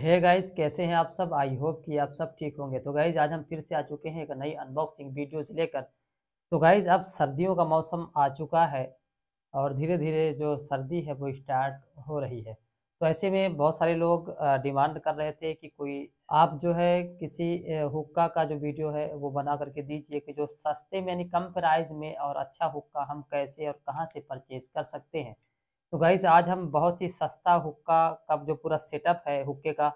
है hey guys कैसे हैं आप सब आई होप कि आप सब ठीक होंगे तो गाइज आज हम फिर से आ चुके हैं एक नई अनबॉक्सिंग वीडियो से लेकर तो गाइज अब सर्दियों का मौसम आ चुका है और धीरे धीरे जो सर्दी है वो स्टार्ट हो रही है तो ऐसे में बहुत सारे लोग डिमांड कर रहे थे कि कोई आप जो है किसी हुक्का का जो वीडियो है वो बना करके दीजिए कि जो सस्ते में यानी कम प्राइस में और अच्छा हुक्का हम कैसे और कहाँ से परचेज कर सकते हैं तो गाइज आज हम बहुत ही सस्ता हुक्का का जो पूरा सेटअप है हुक्के का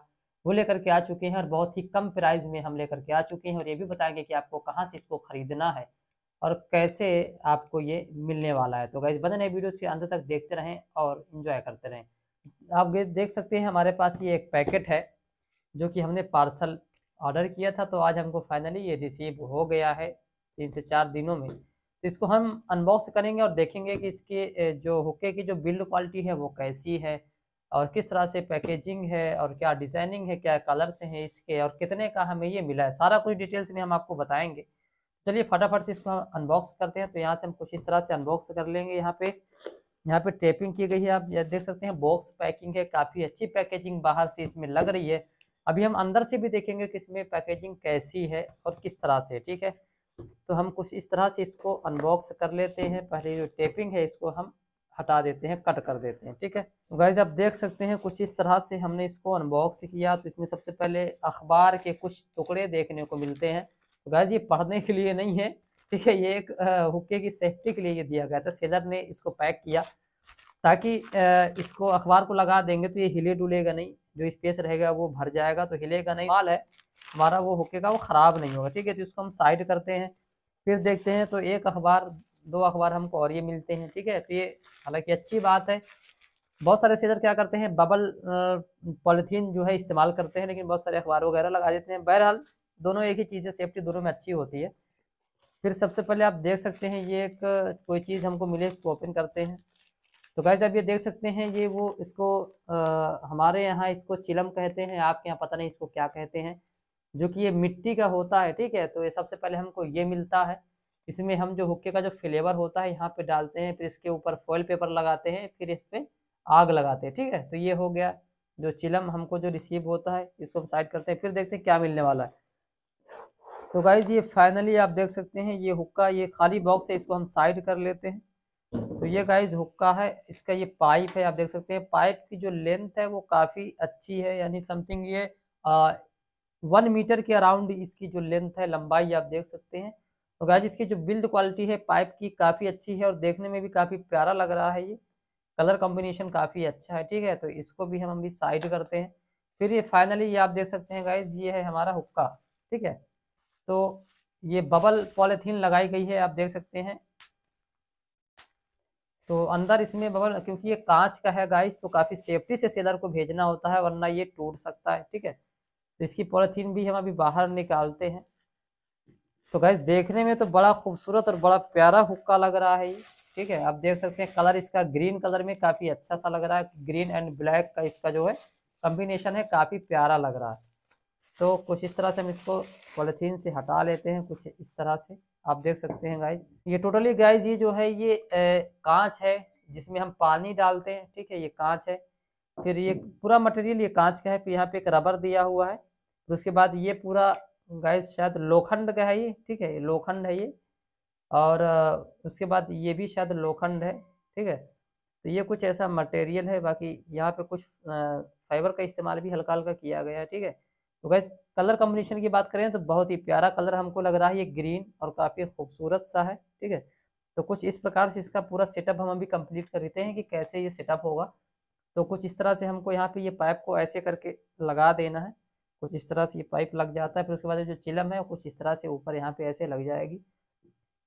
वो लेकर के आ चुके हैं और बहुत ही कम प्राइस में हम लेकर के आ चुके हैं और ये भी बताएंगे कि आपको कहाँ से इसको ख़रीदना है और कैसे आपको ये मिलने वाला है तो गाइज बने नए वीडियो से अंत तक देखते रहें और इन्जॉय करते रहें आप देख सकते हैं हमारे पास ये एक पैकेट है जो कि हमने पार्सल ऑर्डर किया था तो आज हमको फाइनली ये रिसीव हो गया है तीन से चार दिनों में तो इसको हम अनबॉक्स करेंगे और देखेंगे कि इसके जो हुक्के की जो बिल्ड क्वालिटी है वो कैसी है और किस तरह से पैकेजिंग है और क्या डिज़ाइनिंग है क्या कलर्स हैं इसके और कितने का हमें ये मिला है सारा कुछ डिटेल्स में हम आपको बताएंगे चलिए फटाफट से इसको हम अनबॉक्स करते हैं तो यहाँ से हम कुछ इस तरह से अनबॉक्स कर लेंगे यहाँ पे यहाँ पे टेपिंग की गई है आप देख सकते हैं बॉक्स पैकिंग है काफ़ी अच्छी पैकेजिंग बाहर से इसमें लग रही है अभी हम अंदर से भी देखेंगे कि इसमें पैकेजिंग कैसी है और किस तरह से ठीक है तो हम कुछ इस तरह से इसको अनबॉक्स कर लेते हैं पहले जो टेपिंग है इसको हम हटा देते हैं कट कर देते हैं ठीक है तो गाइज आप देख सकते हैं कुछ इस तरह से हमने इसको अनबॉक्स किया तो इसमें सबसे पहले अखबार के कुछ टुकड़े देखने को मिलते हैं तो गाइज ये पढ़ने के लिए नहीं है ठीक है ये एक हुक्के की सेफ्टी के लिए ये दिया गया था सेलर ने इसको पैक किया ताकि इसको अखबार को लगा देंगे तो ये हिले डुलेगा नहीं जो स्पेस रहेगा वो भर जाएगा तो हिलेगा नहीं माल है हमारा वो होके का वो ख़राब नहीं होगा ठीक है तो इसको हम साइड करते हैं फिर देखते हैं तो एक अखबार दो अखबार हमको और ये मिलते हैं ठीक है तो ये हालांकि अच्छी बात है बहुत सारे सीधर क्या करते हैं बबल पॉलीथीन जो है इस्तेमाल करते हैं लेकिन बहुत सारे अखबार वगैरह लगा देते हैं बहरहाल दोनों एक ही चीज़ है सेफ्टी दोनों में अच्छी होती है फिर सबसे पहले आप देख सकते हैं ये एक कोई चीज़ हमको मिले इसको ओपन करते हैं तो गैस आप ये देख सकते हैं ये वो इसको आ, हमारे यहाँ इसको चिलम कहते हैं आपके यहाँ पता नहीं इसको क्या कहते हैं जो कि ये मिट्टी का होता है ठीक है तो ये सबसे पहले हमको ये मिलता है इसमें हम जो हुक्के का जो फ्लेवर होता है यहाँ पे डालते हैं फिर इसके ऊपर फॉयल पेपर लगाते हैं फिर इस पर आग लगाते हैं ठीक है तो ये हो गया जो चिलम हमको जो रिसीव होता है इसको हम साइड करते हैं फिर देखते हैं क्या मिलने वाला है तो गाइज ये फाइनली आप देख सकते हैं ये हुक्का ये खाली बॉक्स है इसको हम साइड कर लेते हैं तो ये गाइस हुक्का है इसका ये पाइप है आप देख सकते हैं पाइप की जो लेंथ है वो काफ़ी अच्छी है यानी समथिंग ये आ, वन मीटर के अराउंड इसकी जो लेंथ है लंबाई आप देख सकते हैं तो गाइज इसकी जो बिल्ड क्वालिटी है पाइप की काफ़ी अच्छी है और देखने में भी काफ़ी प्यारा लग रहा है ये कलर कॉम्बिनेशन काफ़ी अच्छा है ठीक है तो इसको भी हम अभी साइड करते हैं फिर ये फाइनली ये आप देख सकते हैं गाइज ये है हमारा हुक्का ठीक है तो ये बबल पॉलीथीन लगाई गई है आप देख सकते हैं तो अंदर इसमें बबल क्योंकि ये कांच का है गाइस तो काफ़ी सेफ्टी से सेलर को भेजना होता है वरना ये टूट सकता है ठीक है तो इसकी पॉलिथीन भी हम अभी बाहर निकालते हैं तो गैस देखने में तो बड़ा खूबसूरत और बड़ा प्यारा हुक्का लग रहा है ये ठीक है आप देख सकते हैं कलर इसका ग्रीन कलर में काफ़ी अच्छा सा लग रहा है ग्रीन एंड ब्लैक का इसका जो है कॉम्बिनेशन है काफ़ी प्यारा लग रहा है तो कुछ इस तरह से हम इसको पॉलिथीन से हटा लेते हैं कुछ इस तरह से आप देख सकते हैं गाइज ये टोटली गाइज ये जो है ये कांच है जिसमें हम पानी डालते हैं ठीक है ये कांच है फिर ये पूरा मटेरियल ये कांच का है फिर यहाँ पे एक रबर दिया हुआ है फिर उसके बाद ये पूरा गाइज शायद लोखंड का है ये ठीक है ये लोखंड है ये और उसके बाद ये भी शायद लोखंड है ठीक है तो ये कुछ ऐसा मटेरियल है बाकी यहाँ पे कुछ फाइबर का इस्तेमाल भी हल्का हल्का किया गया है ठीक है तो गैस कलर कम्बिनेशन की बात करें तो बहुत ही प्यारा कलर हमको लग रहा है ये ग्रीन और काफ़ी खूबसूरत सा है ठीक है तो कुछ इस प्रकार से इसका पूरा सेटअप हम अभी कंप्लीट कर देते हैं कि कैसे ये सेटअप होगा तो कुछ इस तरह से हमको यहाँ पे ये पाइप को ऐसे करके लगा देना है कुछ इस तरह से ये पाइप लग जाता है फिर उसके बाद जो चिलम है कुछ इस तरह से ऊपर यहाँ पे ऐसे लग जाएगी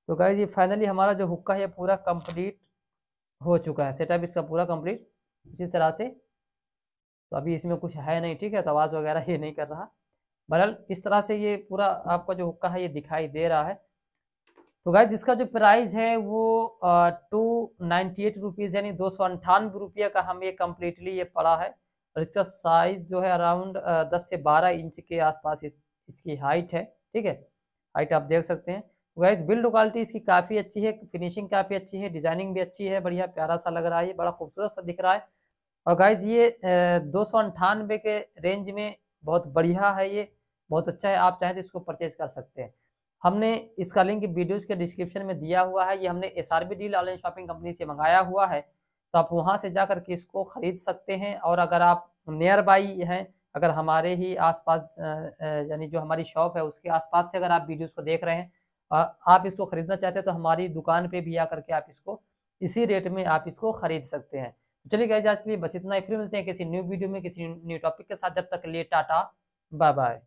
तो गैस ये फाइनली हमारा जो हुक्का है पूरा कंप्लीट हो चुका है सेटअप इसका पूरा कंप्लीट इसी तरह से तो अभी इसमें कुछ है नहीं ठीक है तो आवाज़ वगैरह ये नहीं कर रहा बहरहाल इस तरह से ये पूरा आपका जो हुक्का है ये दिखाई दे रहा है तो गाय इसका जो प्राइस है वो टू नाइन्टी एट रुपीज़ यानी दो सौ अंठानवे रुपये का हमें कम्प्लीटली ये पड़ा है और इसका साइज़ जो है अराउंड दस से बारह इंच के आसपास इस, इसकी हाइट है ठीक है हाइट आप देख सकते हैं तो गाइज बिल्ड क्वालिटी इसकी काफ़ी अच्छी है फिनिशिंग काफ़ी अच्छी है डिज़ाइनिंग भी अच्छी है बढ़िया प्यारा सा लग रहा है ये बड़ा खूबसूरत सा दिख रहा है और गाइज ये दो सौ अंठानबे के रेंज में बहुत बढ़िया है ये बहुत अच्छा है आप चाहें तो इसको परचेज कर सकते हैं हमने इसका लिंक वीडियोस के डिस्क्रिप्शन में दिया हुआ है ये हमने S R B deal online shopping company से मंगाया हुआ है तो आप वहाँ से जा कर के इसको ख़रीद सकते हैं और अगर आप नियर बाई हैं अगर हमारे ही आसपास यानी जो हमारी शॉप है उसके आसपास से अगर आप वीडियोस को देख रहे हैं और आप इसको ख़रीदना चाहते हैं तो हमारी दुकान पर भी आ के आप इसको इसी रेट में आप इसको ख़रीद सकते हैं चलिए गाइज आज के लिए बस इतना ही फिर मिलते हैं किसी न्यू वीडियो में किसी न्यू टॉपिक के साथ जब तक लिए टाटा बाय बाय